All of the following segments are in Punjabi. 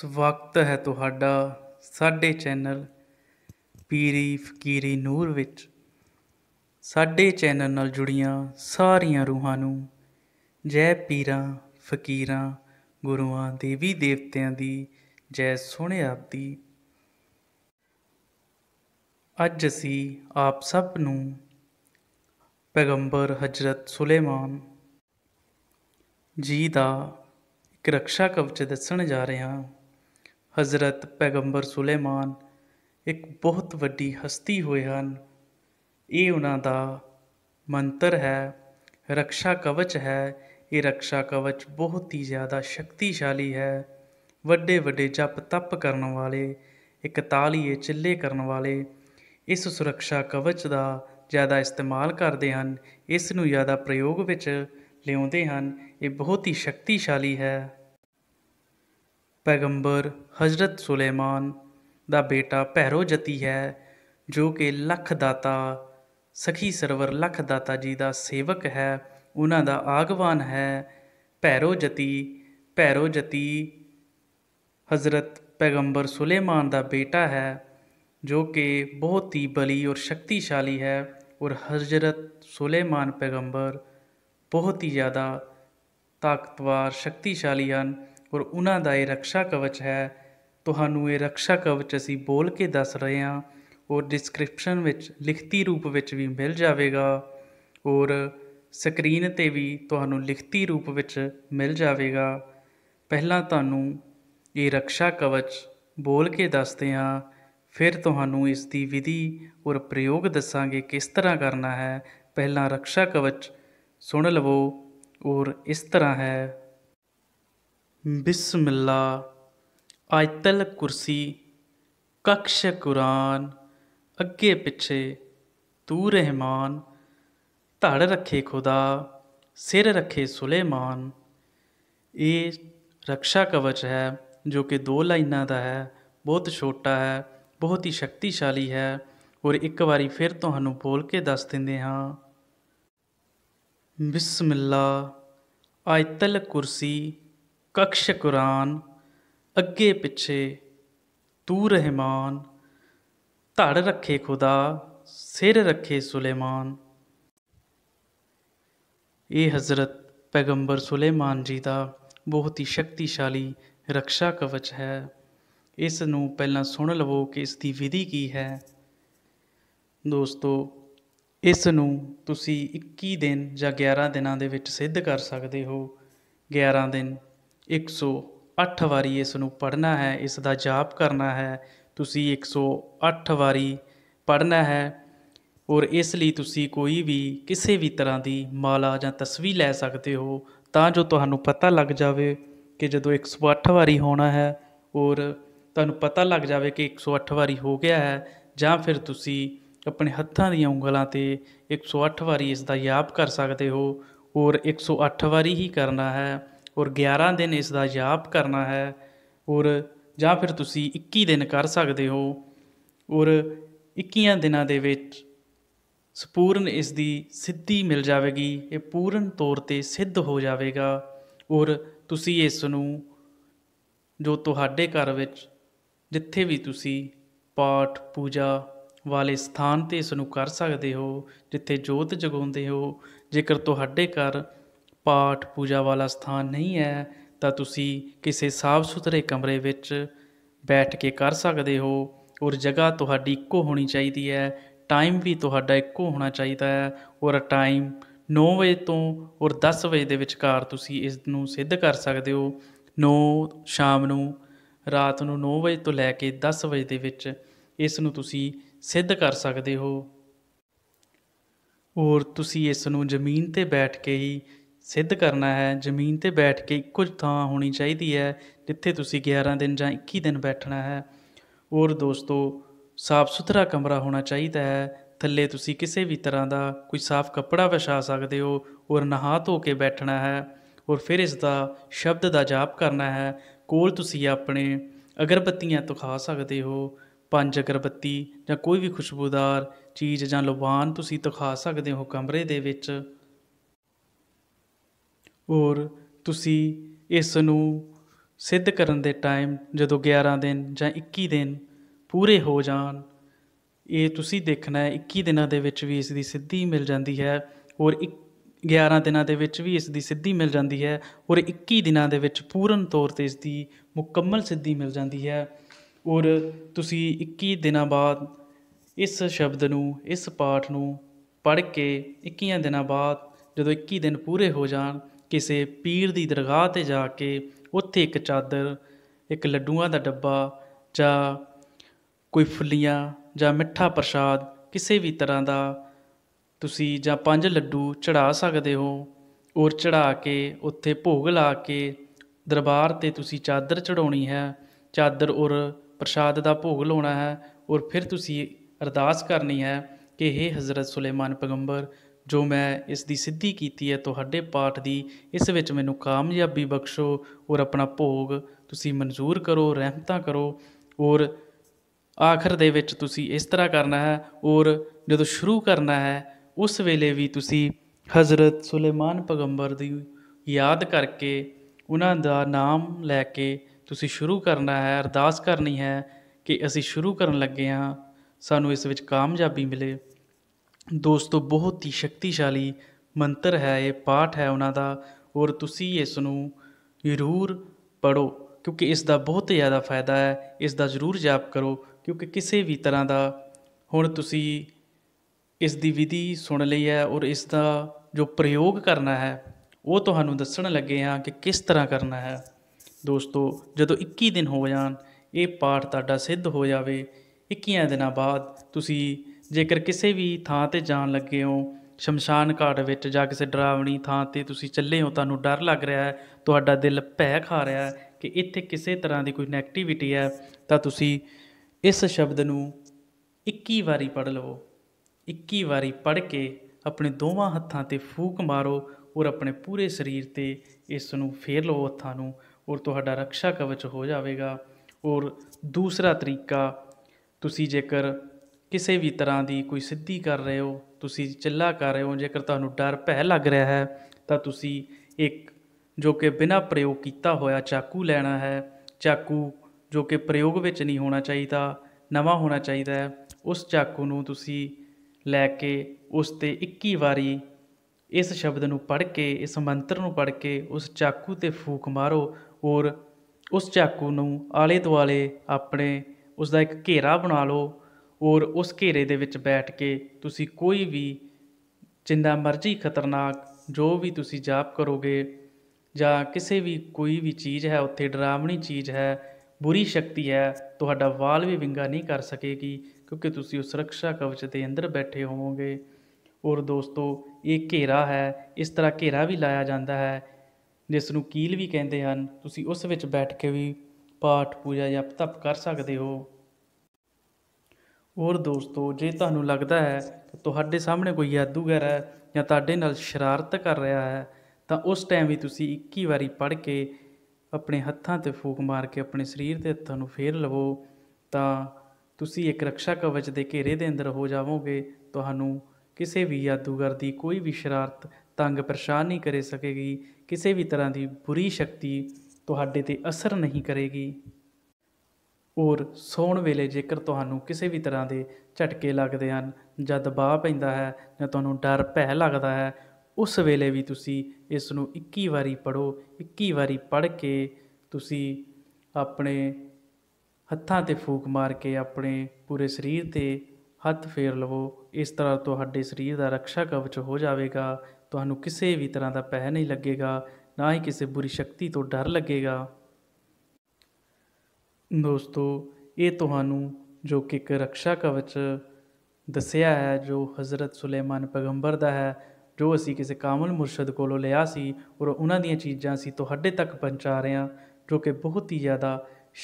ਸਵਾਗਤ ਹੈ ਤੁਹਾਡਾ ਸਾਡੇ ਚੈਨਲ ਪੀਰੀ ਫਕੀਰੀ ਨੂਰ ਵਿੱਚ ਸਾਡੇ ਚੈਨਲ ਨਾਲ ਜੁੜੀਆਂ ਸਾਰੀਆਂ ਰੂਹਾਂ ਨੂੰ ਜੈ ਪੀਰਾਂ ਫਕੀਰਾਂ ਗੁਰੂਆਂ ਦੇਵੀ ਦੇਵਤਿਆਂ ਦੀ ਜੈ ਸੋਹਣੇ ਆਪ ਦੀ ਅੱਜ ਅਸੀਂ ਆਪ ਸਭ ਨੂੰ ਪੈਗੰਬਰ ਹਜ਼ਰਤ ਸੁਲੇਮਾਨ ਜੀ ਦਾ ਇੱਕ ਰਕਸ਼ਾ ਕਵਚ ਦੱਸਣ ਜਾ ਰਹੇ ਹਾਂ ਹਜ਼ਰਤ ਪੈਗੰਬਰ ਸੁਲੈਮਾਨ ਇੱਕ ਬਹੁਤ ਵੱਡੀ ਹਸਤੀ ਹੋਏ ਹਨ ਇਹ ਉਹਨਾਂ ਦਾ ਮੰਤਰ ਹੈ ਰਕਸ਼ਾ ਕਵਚ ਹੈ ਇਹ ਰਕਸ਼ਾ ਕਵਚ ਬਹੁਤ ਹੀ ਜ਼ਿਆਦਾ ਸ਼ਕਤੀਸ਼ਾਲੀ ਹੈ ਵੱਡੇ ਵੱਡੇ ਜਪ ਤਪ ਕਰਨ ਵਾਲੇ ਇਕਤਾਲੀਏ ਚਿੱਲੇ ਕਰਨ ਵਾਲੇ ਇਸ ਸੁਰੱਖਿਆ ਕਵਚ ਦਾ ਜ਼ਿਆਦਾ ਇਸਤੇਮਾਲ ਕਰਦੇ ਹਨ ਇਸ ਨੂੰ ਜ਼ਿਆਦਾ ਪ੍ਰਯੋਗ ਵਿੱਚ ਲਿਆਉਂਦੇ ਹਨ ਇਹ ਬਹੁਤ ਹੀ ਸ਼ਕਤੀਸ਼ਾਲੀ ਹੈ ਪੈਗੰਬਰ ਹਜ਼ਰਤ ਸੁਲੇਮਾਨ ਦਾ ਬੇਟਾ ਪਹਿਰੋ ਜਤੀ ਹੈ ਜੋ ਕਿ ਲਖ ਦਾਤਾ ਸਖੀ ਸਰਵਰ ਲਖ ਦਾਤਾ ਜੀ ਦਾ ਸੇਵਕ ਹੈ ਉਹਨਾਂ ਦਾ ਆਗਵਾਨ ਹੈ ਪਹਿਰੋ ਜਤੀ ਪਹਿਰੋ ਜਤੀ ਹਜ਼ਰਤ ਪੈਗੰਬਰ ਸੁਲੇਮਾਨ ਦਾ ਬੇਟਾ ਹੈ ਜੋ ਕਿ ਬਹੁਤ ਹੀ ਬਲੀ ਔਰ ਸ਼ਕਤੀਸ਼ਾਲੀ ਹੈ ਔਰ ਹਜ਼ਰਤ ਸੁਲੇਮਾਨ ਪੈਗੰਬਰ ਬਹੁਤ ਹੀ ਜ਼ਿਆਦਾ ਤਾਕਤਵਾਰ ਸ਼ਕਤੀਸ਼ਾਲੀ ਹਨ ਔਰ ਉਹਨਾਂ ਦਾ ਇਹ ਰੱਖਿਆ ਕਵਚ ਹੈ ਤੁਹਾਨੂੰ ਇਹ ਰੱਖਿਆ ਕਵਚ ਅਸੀਂ ਬੋਲ ਕੇ ਦੱਸ ਰਹੇ ਹਾਂ ਔਰ ਡਿਸਕ੍ਰਿਪਸ਼ਨ ਵਿੱਚ ਲਿਖਤੀ ਰੂਪ ਵਿੱਚ ਵੀ ਮਿਲ ਜਾਵੇਗਾ ਔਰ ਸਕਰੀਨ ਤੇ ਵੀ ਤੁਹਾਨੂੰ ਲਿਖਤੀ ਰੂਪ ਵਿੱਚ ਮਿਲ ਜਾਵੇਗਾ ਪਹਿਲਾਂ ਤੁਹਾਨੂੰ ਇਹ ਰੱਖਿਆ ਕਵਚ ਬੋਲ ਕੇ ਦੱਸਦੇ ਹਾਂ ਫਿਰ ਤੁਹਾਨੂੰ ਇਸ ਦੀ ਵਿਧੀ ਔਰ ਪ੍ਰਯੋਗ ਦੱਸਾਂਗੇ ਕਿਸ ਤਰ੍ਹਾਂ ਕਰਨਾ ਹੈ ਪਹਿਲਾਂ ਰੱਖਿਆ ਕਵਚ ਸੁਣ ਲਵੋ ਔਰ ਇਸ ਤਰ੍ਹਾਂ ਹੈ ਬਿਸਮਿਲ੍ਲਾ ਆਇਤਲ ਕੁਰਸੀ ਕਕਸ਼ ਕੁਰਾਨ ਅੱਗੇ ਪਿੱਛੇ ਤੂ ਰਹਿਮਾਨ ਧੜ ਰੱਖੇ ਖੁਦਾ ਸਿਰ ਰੱਖੇ ਸੁਲੇਮਾਨ ਇਹ ਰਕਸ਼ਾ ਕਵਚ ਹੈ ਜੋ ਕਿ ਦੋ ਲਾਈਨਾਂ ਦਾ ਹੈ ਬਹੁਤ ਛੋਟਾ ਹੈ ਬਹੁਤ ਹੀ ਸ਼ਕਤੀਸ਼ਾਲੀ ਹੈ ਔਰ ਇੱਕ ਵਾਰੀ ਫਿਰ ਤੁਹਾਨੂੰ ਬੋਲ ਕੇ ਦੱਸ ਦਿੰਦੇ ਹਾਂ ਬਿਸਮਿਲ੍ਲਾ ਆਇਤਲ ਕੁਰਸੀ ਕਕਸ਼ ਕੁਰਾਨ ਅੱਗੇ ਪਿੱਛੇ ਤੂ ਰਹਿਮਾਨ ਧੜ ਰੱਖੇ ਖੁਦਾ ਸਿਰ ਰੱਖੇ ਸੁਲੇਮਾਨ ਇਹ ਹਜ਼ਰਤ ਪੈਗੰਬਰ ਸੁਲੇਮਾਨ ਜੀ ਦਾ ਬਹੁਤ ਹੀ ਸ਼ਕਤੀਸ਼ਾਲੀ ਰਕਸ਼ਾ ਕਵਚ ਹੈ ਇਸ ਨੂੰ ਪਹਿਲਾਂ ਸੁਣ ਲਵੋ ਕਿ ਇਸ ਦੀ ਵਿਧੀ ਕੀ ਹੈ ਦੋਸਤੋ ਇਸ ਨੂੰ ਤੁਸੀਂ 21 ਦਿਨ ਜਾਂ 11 ਦਿਨਾਂ ਦੇ ਵਿੱਚ ਸਿੱਧ ਕਰ ਸਕਦੇ ਹੋ 11 ਦਿਨ 108 ਵਾਰੀ ਇਸ ਨੂੰ ਪੜਨਾ ਹੈ ਇਸ ਦਾ ਜਾਪ ਕਰਨਾ ਹੈ ਤੁਸੀਂ 108 ਵਾਰੀ ਪੜਨਾ ਹੈ ਔਰ ਇਸ ਲਈ ਤੁਸੀਂ ਕੋਈ ਵੀ ਕਿਸੇ ਵੀ ਤਰ੍ਹਾਂ ਦੀ ਮਾਲਾ ਜਾਂ ਤਸਵੀਰ ਲੈ ਸਕਦੇ ਹੋ ਤਾਂ ਜੋ ਤੁਹਾਨੂੰ ਪਤਾ ਲੱਗ ਜਾਵੇ ਕਿ ਜਦੋਂ 108 ਵਾਰੀ ਹੋਣਾ ਹੈ ਔਰ ਤੁਹਾਨੂੰ ਪਤਾ ਲੱਗ ਜਾਵੇ ਕਿ 108 ਵਾਰੀ ਹੋ ਗਿਆ ਹੈ ਜਾਂ ਫਿਰ ਤੁਸੀਂ ਆਪਣੇ ਹੱਥਾਂ ਦੀਆਂ ਉਂਗਲਾਂ ਤੇ 108 ਵਾਰੀ ਇਸ ਦਾ ਯਾਪ ਕਰ ਸਕਦੇ ਹੋ ਔਰ 108 ਵਾਰੀ ਹੀ ਕਰਨਾ ਹੈ ਔਰ 11 ਦਿਨ ਇਸ ਦਾ ਜਾਪ ਕਰਨਾ ਹੈ ਔਰ ਜਾਂ ਫਿਰ ਤੁਸੀਂ 21 ਦਿਨ ਕਰ ਸਕਦੇ ਹੋ ਔਰ 21 ਦਿਨਾਂ ਦੇ ਵਿੱਚ ਸਪੂਰਨ ਇਸ ਦੀ ਸਿੱਧੀ ਮਿਲ ਜਾਵੇਗੀ ਇਹ ਪੂਰਨ ਤੌਰ ਤੇ ਸਿੱਧ ਹੋ ਜਾਵੇਗਾ ਔਰ ਤੁਸੀਂ ਇਸ ਨੂੰ ਜੋ ਤੁਹਾਡੇ ਘਰ ਵਿੱਚ ਜਿੱਥੇ ਵੀ ਤੁਸੀਂ ਪਾਠ ਪੂਜਾ ਵਾਲੇ ਸਥਾਨ ਤੇ ਇਸ ਨੂੰ ਕਰ ਸਕਦੇ ਹੋ ਜਿੱਥੇ ਜੋਤ ਜਗਾਉਂਦੇ ਹੋ ਜੇਕਰ ਤੁਹਾਡੇ ਘਰ ਪਾਠ ਪੂਜਾ ਵਾਲਾ ਸਥਾਨ ਨਹੀਂ ਹੈ ਤਾਂ ਤੁਸੀਂ ਕਿਸੇ ਸਾਫ਼ ਸੁਥਰੇ ਕਮਰੇ ਵਿੱਚ ਬੈਠ ਕੇ ਕਰ ਸਕਦੇ ਹੋ ਔਰ ਜਗ੍ਹਾ ਤੁਹਾਡੀ ਇੱਕੋ ਹੋਣੀ ਚਾਹੀਦੀ ਹੈ ਟਾਈਮ ਵੀ ਤੁਹਾਡਾ ਇੱਕੋ ਹੋਣਾ ਚਾਹੀਦਾ ਹੈ ਔਰ ਟਾਈਮ 9 ਵਜੇ ਤੋਂ ਔਰ 10 ਵਜੇ ਦੇ ਵਿਚਕਾਰ ਤੁਸੀਂ ਇਸ ਨੂੰ ਸਿੱਧ ਕਰ ਸਕਦੇ ਹੋ 9 ਸ਼ਾਮ ਨੂੰ ਰਾਤ ਨੂੰ 9 ਵਜੇ ਤੋਂ ਲੈ ਕੇ 10 ਵਜੇ ਦੇ ਵਿੱਚ ਇਸ ਨੂੰ ਤੁਸੀਂ ਸਿੱਧ ਕਰ ਸਕਦੇ ਹੋ ਔਰ ਤੁਸੀਂ ਇਸ ਨੂੰ ਜ਼ਮੀਨ ਤੇ ਬੈਠ ਕੇ ਹੀ ਸਿੱਧ ਕਰਨਾ ਹੈ ਜ਼ਮੀਨ ਤੇ ਬੈਠ ਕੇ ਇੱਕੋ ਥਾਂ ਹੋਣੀ ਚਾਹੀਦੀ ਹੈ ਜਿੱਥੇ ਤੁਸੀਂ 11 ਦਿਨ ਜਾਂ 21 ਦਿਨ ਬੈਠਣਾ ਹੈ ਔਰ ਦੋਸਤੋ ਸਾਫ਼ ਸੁਥਰਾ ਕਮਰਾ ਹੋਣਾ ਚਾਹੀਦਾ ਹੈ ਥੱਲੇ ਤੁਸੀਂ ਕਿਸੇ ਵੀ ਤਰ੍ਹਾਂ ਦਾ ਕੋਈ ਸਾਫ਼ ਕੱਪੜਾ ਵਿਛਾ ਸਕਦੇ ਹੋ ਔਰ ਨਹਾ ਧੋ ਕੇ ਬੈਠਣਾ ਹੈ ਔਰ ਫਿਰ ਇਸ ਦਾ ਸ਼ਬਦ ਦਾ ਜਾਪ ਕਰਨਾ ਹੈ ਕੋਲ ਤੁਸੀਂ ਆਪਣੇ ਅਗਰਬੱਤੀਆਂ ਖਾ ਸਕਦੇ ਹੋ ਪੰਜ ਅਗਰਬੱਤੀ ਜਾਂ ਕੋਈ ਵੀ ਖੁਸ਼ਬੂਦਾਰ ਚੀਜ਼ ਜਾਂ ਲੁਬਾਨ ਤੁਸੀਂ ਤੋਖਾ ਸਕਦੇ ਹੋ ਕਮਰੇ ਦੇ ਵਿੱਚ ਔਰ ਤੁਸੀਂ ਇਸ ਨੂੰ ਸਿੱਧ ਕਰਨ ਦੇ ਟਾਈਮ ਜਦੋਂ 11 ਦਿਨ ਜਾਂ 21 ਦਿਨ ਪੂਰੇ ਹੋ ਜਾਣ ਇਹ ਤੁਸੀਂ ਦੇਖਣਾ ਹੈ 21 ਦਿਨਾਂ ਦੇ ਵਿੱਚ ਵੀ ਇਸ ਦੀ ਸਿੱਧੀ ਮਿਲ ਜਾਂਦੀ ਹੈ ਔਰ 11 ਦਿਨਾਂ ਦੇ ਵਿੱਚ ਵੀ ਇਸ ਦੀ ਸਿੱਧੀ ਮਿਲ ਜਾਂਦੀ ਹੈ ਔਰ 21 ਦਿਨਾਂ ਦੇ ਵਿੱਚ ਪੂਰਨ ਤੌਰ ਤੇ ਇਸ ਦੀ ਮੁਕੰਮਲ ਸਿੱਧੀ ਮਿਲ ਜਾਂਦੀ ਹੈ ਔਰ ਤੁਸੀਂ 21 ਦਿਨਾਂ ਬਾਅਦ ਇਸ ਸ਼ਬਦ ਨੂੰ ਇਸ ਪਾਠ ਨੂੰ ਪੜ੍ਹ ਕੇ 21 ਦਿਨਾਂ ਬਾਅਦ ਜਦੋਂ 21 ਦਿਨ ਪੂਰੇ ਹੋ ਜਾਣ ਕਿਸੇ ਪੀਰ ਦੀ ਦਰਗਾਹ ਤੇ ਜਾ ਕੇ ਉੱਥੇ ਇੱਕ ਚਾਦਰ ਇੱਕ ਲੱਡੂਆਂ ਦਾ ਡੱਬਾ ਜਾਂ ਕੋਈ ਫੁੱਲੀਆਂ ਜਾਂ ਮਿੱਠਾ ਪ੍ਰਸ਼ਾਦ ਕਿਸੇ ਵੀ ਤਰ੍ਹਾਂ ਦਾ ਤੁਸੀਂ ਜਾਂ ਪੰਜ ਲੱਡੂ ਚੜਾ ਸਕਦੇ ਹੋ ਔਰ ਚੜਾ ਕੇ ਉੱਥੇ ਭੋਗ ਲਾ ਕੇ ਦਰਬਾਰ ਤੇ ਤੁਸੀਂ ਚਾਦਰ ਚੜਾਉਣੀ ਹੈ ਚਾਦਰ ਔਰ ਪ੍ਰਸ਼ਾਦ ਦਾ ਭੋਗ ਲਾਉਣਾ ਹੈ ਔਰ ਫਿਰ ਤੁਸੀਂ ਅਰਦਾਸ ਕਰਨੀ ਹੈ ਕਿ हे ਹਜ਼ਰਤ ਸੁਲੇਮਾਨ ਪੈਗੰਬਰ ਜੋ ਮੈਂ ਇਸ ਦੀ ਸਿੱਧੀ ਕੀਤੀ ਹੈ ਤੁਹਾਡੇ ਪਾਠ ਦੀ ਇਸ ਵਿੱਚ ਮੈਨੂੰ ਕਾਮਯਾਬੀ ਬਖਸ਼ੋ ਔਰ ਆਪਣਾ ਭੋਗ ਤੁਸੀਂ ਮਨਜ਼ੂਰ ਕਰੋ ਰਹਿਮਤਾਂ ਕਰੋ ਔਰ ਆਖਰ ਦੇ ਵਿੱਚ ਤੁਸੀਂ ਇਸ ਤਰ੍ਹਾਂ ਕਰਨਾ ਹੈ ਔਰ ਜਦੋਂ ਸ਼ੁਰੂ ਕਰਨਾ ਹੈ ਉਸ ਵੇਲੇ ਵੀ ਤੁਸੀਂ ਹਜ਼ਰਤ ਸੁਲੇਮਾਨ ਪਗੰਬਰ ਦੀ ਯਾਦ ਕਰਕੇ ਉਹਨਾਂ ਦਾ ਨਾਮ ਲੈ ਕੇ ਤੁਸੀਂ ਸ਼ੁਰੂ ਕਰਨਾ ਹੈ ਅਰਦਾਸ ਕਰਨੀ ਹੈ ਕਿ ਅਸੀਂ ਸ਼ੁਰੂ ਕਰਨ ਲੱਗੇ ਹਾਂ ਸਾਨੂੰ ਇਸ ਵਿੱਚ ਕਾਮਯਾਬੀ ਮਿਲੇ ਦੋਸਤੋ ਬਹੁਤ ਹੀ ਸ਼ਕਤੀਸ਼ਾਲੀ ਮੰਤਰ ਹੈ ਇਹ ਪਾਠ ਹੈ ਉਹਨਾਂ ਦਾ ਔਰ ਤੁਸੀਂ ਇਸ ਨੂੰ ਜ਼ਰੂਰ ਪੜੋ ਕਿਉਂਕਿ ਇਸ ਦਾ ਬਹੁਤ ਜ਼ਿਆਦਾ ਫਾਇਦਾ ਹੈ ਇਸ ਦਾ ਜ਼ਰੂਰ ਜਾਪ ਕਰੋ ਕਿਉਂਕਿ ਕਿਸੇ ਵੀ ਤਰ੍ਹਾਂ ਦਾ ਹੁਣ ਤੁਸੀਂ ਇਸ ਦੀ ਵਿਧੀ ਸੁਣ ਲਈ ਹੈ ਔਰ ਇਸ ਦਾ ਜੋ ਪ੍ਰਯੋਗ ਕਰਨਾ ਹੈ ਉਹ ਤੁਹਾਨੂੰ ਦੱਸਣ ਲੱਗੇ ਹਾਂ ਕਿ ਕਿਸ ਤਰ੍ਹਾਂ ਕਰਨਾ ਹੈ ਦੋਸਤੋ ਜਦੋਂ 21 ਦਿਨ ਹੋ ਜਾਣ ਇਹ ਪਾਠ ਤੁਹਾਡਾ ਸਿੱਧ ਹੋ ਜਾਵੇ 21 ਦਿਨਾਂ ਬਾਅਦ ਤੁਸੀਂ ਜੇਕਰ ਕਿਸੇ ਵੀ ਥਾਂ ਤੇ ਜਾਣ ਲੱਗੇ ਹੋ ਸ਼ਮਸ਼ਾਨ ਘਾਟ ਵਿੱਚ ਜਾਂ ਕਿਸੇ ਡਰਾਵਣੀ ਥਾਂ ਤੇ ਤੁਸੀਂ ਚੱਲੇ ਹੋ ਤੁਹਾਨੂੰ ਡਰ ਲੱਗ ਰਿਹਾ ਹੈ ਤੁਹਾਡਾ ਦਿਲ ਭੈ ਖਾ ਰਿਹਾ ਹੈ ਕਿ ਇੱਥੇ ਕਿਸੇ ਤਰ੍ਹਾਂ ਦੀ ਕੋਈ ਨੈਗੇਟਿਵਿਟੀ ਹੈ ਤਾਂ ਤੁਸੀਂ ਇਸ ਸ਼ਬਦ ਨੂੰ 21 ਵਾਰੀ ਪੜ ਲਵੋ 21 ਵਾਰੀ ਪੜ ਕੇ ਆਪਣੇ ਦੋਵਾਂ ਹੱਥਾਂ ਤੇ ਫੂਕ ਮਾਰੋ ਔਰ ਆਪਣੇ ਪੂਰੇ ਸਰੀਰ ਤੇ ਇਸ ਨੂੰ ਫੇਰ ਲਓ ਹੱਥਾਂ ਨੂੰ ਔਰ ਤੁਹਾਡਾ ਰੱਖਿਆ ਕਵਚ ਹੋ ਜਾਵੇਗਾ ਔਰ ਦੂਸਰਾ ਤਰੀਕਾ ਤੁਸੀਂ ਜੇਕਰ ਕਿਸੇ ਵੀ ਤਰ੍ਹਾਂ ਦੀ ਕੋਈ ਸਿੱਧੀ ਕਰ ਰਹੇ ਹੋ ਤੁਸੀਂ ਚਿੱਲਾ ਕਰ ਰਹੇ ਹੋ ਜੇਕਰ ਤੁਹਾਨੂੰ ਡਰ ਭੈ ਲੱਗ ਰਿਹਾ ਹੈ ਤਾਂ ਤੁਸੀਂ ਇੱਕ ਜੋ ਕਿ ਬਿਨਾਂ ਪ੍ਰਯੋਗ ਕੀਤਾ ਹੋਇਆ ਚਾਕੂ ਲੈਣਾ ਹੈ ਚਾਕੂ ਜੋ ਕਿ ਪ੍ਰਯੋਗ ਵਿੱਚ ਨਹੀਂ ਹੋਣਾ ਚਾਹੀਦਾ ਨਵਾਂ ਹੋਣਾ ਚਾਹੀਦਾ ਹੈ ਉਸ ਚਾਕੂ ਨੂੰ ਤੁਸੀਂ ਲੈ ਕੇ ਉਸ ਤੇ 21 ਵਾਰੀ ਇਸ ਸ਼ਬਦ ਨੂੰ ਪੜ੍ਹ ਕੇ ਇਸ ਮੰਤਰ ਨੂੰ ਪੜ੍ਹ ਕੇ ਉਸ ਚਾਕੂ ਤੇ ਫੂਕ ਮਾਰੋ ਔਰ ਉਸ ਚਾਕੂ ਨੂੰ ਆਲੇ ਦੁਆਲੇ ਆਪਣੇ ਉਸ ਦਾ ਇੱਕ ਘੇਰਾ ਬਣਾ ਲਓ ਔਰ ਉਸ ਘੇਰੇ ਦੇ ਵਿੱਚ ਬੈਠ ਕੇ ਤੁਸੀਂ ਕੋਈ ਵੀ ਜਿੰਨਾ ਮਰਜ਼ੀ ਖਤਰਨਾਕ ਜੋ ਵੀ ਤੁਸੀਂ ਜਾਪ ਕਰੋਗੇ ਜਾਂ ਕਿਸੇ ਵੀ ਕੋਈ ਵੀ ਚੀਜ਼ ਹੈ ਉੱਥੇ ਡਰਾਵਣੀ ਚੀਜ਼ ਹੈ ਬੁਰੀ ਸ਼ਕਤੀ ਹੈ ਤੁਹਾਡਾ ਵਾਲ ਵੀ ਵਿੰਗਾ ਨਹੀਂ ਕਰ ਸਕੇਗੀ ਕਿਉਂਕਿ ਤੁਸੀਂ ਉਸ ਸੁਰੱਖਿਆ ਕਵਚ ਦੇ ਅੰਦਰ ਬੈਠੇ ਹੋਵੋਗੇ ਔਰ ਦੋਸਤੋ ਇਹ ਘੇਰਾ ਹੈ ਇਸ ਤਰ੍ਹਾਂ ਘੇਰਾ ਵੀ ਲਾਇਆ ਜਾਂਦਾ ਹੈ ਜਿਸ ਨੂੰ ਕੀਲ ਵੀ ਕਹਿੰਦੇ ਹਨ ਤੁਸੀਂ ਉਸ ਵਿੱਚ ਬੈਠ ਕੇ ਵੀ ਪਾਠ ਪੂਜਾ ਜਾਂ ਤਪ ਕਰ ਸਕਦੇ ਹੋ ਔਰ ਦੋਸਤੋ ਜੇ ਤੁਹਾਨੂੰ ਲੱਗਦਾ ਹੈ ਕਿ ਤੁਹਾਡੇ ਸਾਹਮਣੇ ਕੋਈ ਜਾਦੂਗਰ ਹੈ ਜਾਂ ਤੁਹਾਡੇ ਨਾਲ ਸ਼ਰਾਰਤ ਕਰ ਰਿਹਾ ਹੈ ਤਾਂ ਉਸ ਟਾਈਮ ਵੀ ਤੁਸੀਂ 21 ਵਾਰੀ ਪੜ ਕੇ ਆਪਣੇ ਹੱਥਾਂ ਤੇ ਫੂਕ ਮਾਰ ਕੇ ਆਪਣੇ ਸਰੀਰ ਤੇ ਹੱਥਾਂ ਨੂੰ ਫੇਰ ਲਵੋ ਤਾਂ ਤੁਸੀਂ ਇੱਕ ਰਕਸ਼ਾ ਕਵਚ ਦੇ ਘੇਰੇ ਦੇ ਅੰਦਰ ਹੋ ਜਾਵੋਗੇ ਤੁਹਾਨੂੰ ਕਿਸੇ ਵੀ ਜਾਦੂਗਰ ਦੀ ਕੋਈ ਵੀ ਸ਼ਰਾਰਤ ਤੰਗ ਪਰੇਸ਼ਾਨ ਨਹੀਂ ਕਰੇ ਸਕੇਗੀ ਕਿਸੇ ਵੀ ਤਰ੍ਹਾਂ ਦੀ ਬੁਰੀ ਸ਼ਕਤੀ ਤੁਹਾਡੇ ਤੇ ਅਸਰ ਨਹੀਂ ਕਰੇਗੀ ਔਰ ਸੌਣ ਵੇਲੇ ਜੇਕਰ ਤੁਹਾਨੂੰ ਕਿਸੇ ਵੀ ਤਰ੍ਹਾਂ ਦੇ ਝਟਕੇ ਲੱਗਦੇ ਹਨ ਜਾਂ ਦਬਾਅ ਪੈਂਦਾ ਹੈ ਜਾਂ ਤੁਹਾਨੂੰ ਡਰ ਭੈ ਲੱਗਦਾ ਹੈ ਉਸ ਵੇਲੇ ਵੀ ਤੁਸੀਂ ਇਸ ਨੂੰ 21 ਵਾਰੀ ਪੜੋ 21 ਵਾਰੀ ਪੜ ਕੇ ਤੁਸੀਂ ਆਪਣੇ ਹੱਥਾਂ ਤੇ ਫੂਕ ਮਾਰ ਕੇ ਆਪਣੇ ਪੂਰੇ ਸਰੀਰ ਤੇ ਹੱਥ ਫੇਰ ਲਵੋ ਇਸ ਤਰ੍ਹਾਂ ਤੁਹਾਡੇ ਸਰੀਰ ਦਾ ਰੱਖਿਆ ਕਵਚ ਹੋ ਜਾਵੇਗਾ ਤੁਹਾਨੂੰ ਕਿਸੇ ਵੀ ਤਰ੍ਹਾਂ ਦਾ ਪਹਿ ਨਹੀਂ ਲੱਗੇਗਾ ਨਾ ਹੀ ਕਿਸੇ ਬੁਰੀ ਸ਼ਕਤੀ ਤੋਂ ਡਰ ਲੱਗੇਗਾ ਦੋਸਤੋ ਇਹ ਤੁਹਾਨੂੰ ਜੋ ਕਿ ਇੱਕ ਰਕਸ਼ਾ ਕਵਚ ਦੱਸਿਆ ਹੈ ਜੋ ਹਜ਼ਰਤ ਸੁਲੇਮਾਨ ਪੈਗੰਬਰ ਦਾ ਹੈ ਜੋ ਅਸੀਂ ਕਿਸੇ ਕਾਮਲ ਮੁਰਸ਼ਦ ਕੋਲੋਂ ਲਿਆ ਸੀ ਔਰ ਉਹਨਾਂ ਦੀਆਂ ਚੀਜ਼ਾਂ ਸੀ ਤੁਹਾਡੇ ਤੱਕ ਪਹੁੰਚਾ ਰਹੇ ਹਾਂ ਜੋ ਕਿ ਬਹੁਤ ਹੀ ਜ਼ਿਆਦਾ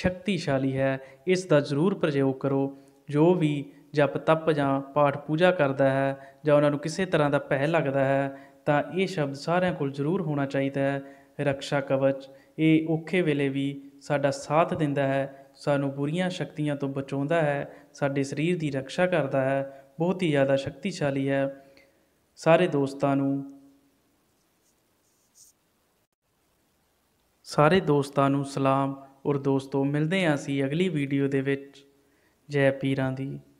ਸ਼ਕਤੀਸ਼ਾਲੀ ਹੈ ਇਸ ਦਾ ਜ਼ਰੂਰ ਪ੍ਰਯੋਗ ਕਰੋ ਜੋ ਵੀ ਜਪ ਤਪ ਜਾਂ ਪਾਠ ਪੂਜਾ ਕਰਦਾ ਹੈ ਜਾਂ ਉਹਨਾਂ ਨੂੰ ਕਿਸੇ ਤਰ੍ਹਾਂ ਦਾ ਭੈ ਲੱਗਦਾ ਹੈ ਤਾਂ ਇਹ ਸ਼ਬਦ ਸਾਰਿਆਂ ਕੋਲ ਜ਼ਰੂਰ ਹੋਣਾ ਚਾਹੀਦਾ ਹੈ ਰਕਸ਼ਾ ਕਵਚ ਇਹ ਔਖੇ ਵੇਲੇ ਵੀ ਸਾਡਾ ਸਾਥ ਦਿੰਦਾ ਹੈ ਸਾਨੂੰ ਬੁਰੀਆਂ ਸ਼ਕਤੀਆਂ ਤੋਂ ਬਚਾਉਂਦਾ ਹੈ ਸਾਡੇ ਸਰੀਰ ਦੀ ਰੱਖਿਆ ਕਰਦਾ ਹੈ ਬਹੁਤ ਹੀ ਜ਼ਿਆਦਾ ਸ਼ਕਤੀਸ਼ਾਲੀ ਹੈ ਸਾਰੇ ਦੋਸਤਾਂ ਨੂੰ ਸਾਰੇ ਦੋਸਤਾਂ ਨੂੰ ਸਲਾਮ ਔਰ ਦੋਸਤੋ ਮਿਲਦੇ ਹਾਂ ਅਸੀਂ ਅਗਲੀ ਵੀਡੀਓ ਦੇ ਵਿੱਚ ਜੈ ਪੀਰਾਂ ਦੀ